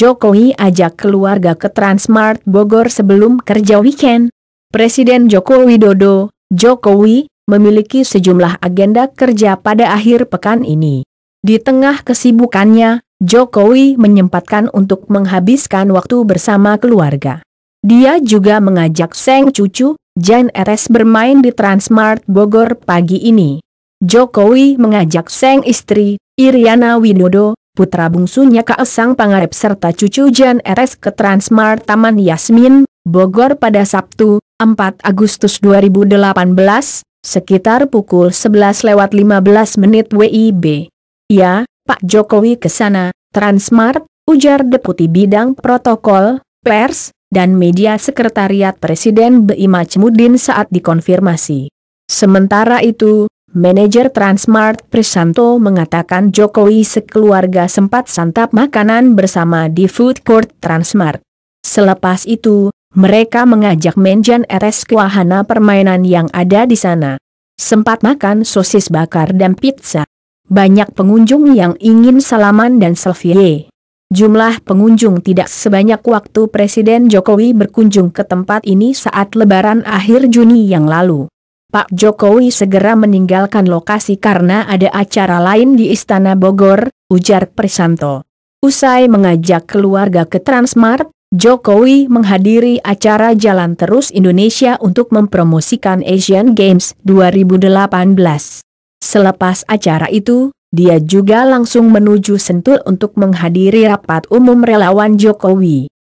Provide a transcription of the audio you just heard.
Jokowi ajak keluarga ke Transmart Bogor sebelum kerja weekend. Presiden Joko Widodo, Jokowi, memiliki sejumlah agenda kerja pada akhir pekan ini. Di tengah kesibukannya, Jokowi menyempatkan untuk menghabiskan waktu bersama keluarga. Dia juga mengajak Seng Cucu, Jan RS bermain di Transmart Bogor pagi ini. Jokowi mengajak Seng istri, Iriana Widodo, putra bungsunya Kak Esang, Pangarep serta cucu Jan RS ke Transmart Taman Yasmin, Bogor pada Sabtu, 4 Agustus 2018, sekitar pukul 11 lewat 15 menit WIB. Ya, Pak Jokowi ke sana, Transmart, ujar Deputi Bidang Protokol, Pers, dan Media Sekretariat Presiden BI Macmudin saat dikonfirmasi. Sementara itu, Manajer Transmart Prisanto mengatakan Jokowi sekeluarga sempat santap makanan bersama di food court Transmart. Selepas itu, mereka mengajak Menjan RS ke permainan yang ada di sana. Sempat makan sosis bakar dan pizza. Banyak pengunjung yang ingin salaman dan selfie. Jumlah pengunjung tidak sebanyak waktu Presiden Jokowi berkunjung ke tempat ini saat lebaran akhir Juni yang lalu. Pak Jokowi segera meninggalkan lokasi karena ada acara lain di Istana Bogor, ujar Prisanto. Usai mengajak keluarga ke Transmart, Jokowi menghadiri acara Jalan Terus Indonesia untuk mempromosikan Asian Games 2018. Selepas acara itu, dia juga langsung menuju Sentul untuk menghadiri rapat umum relawan Jokowi.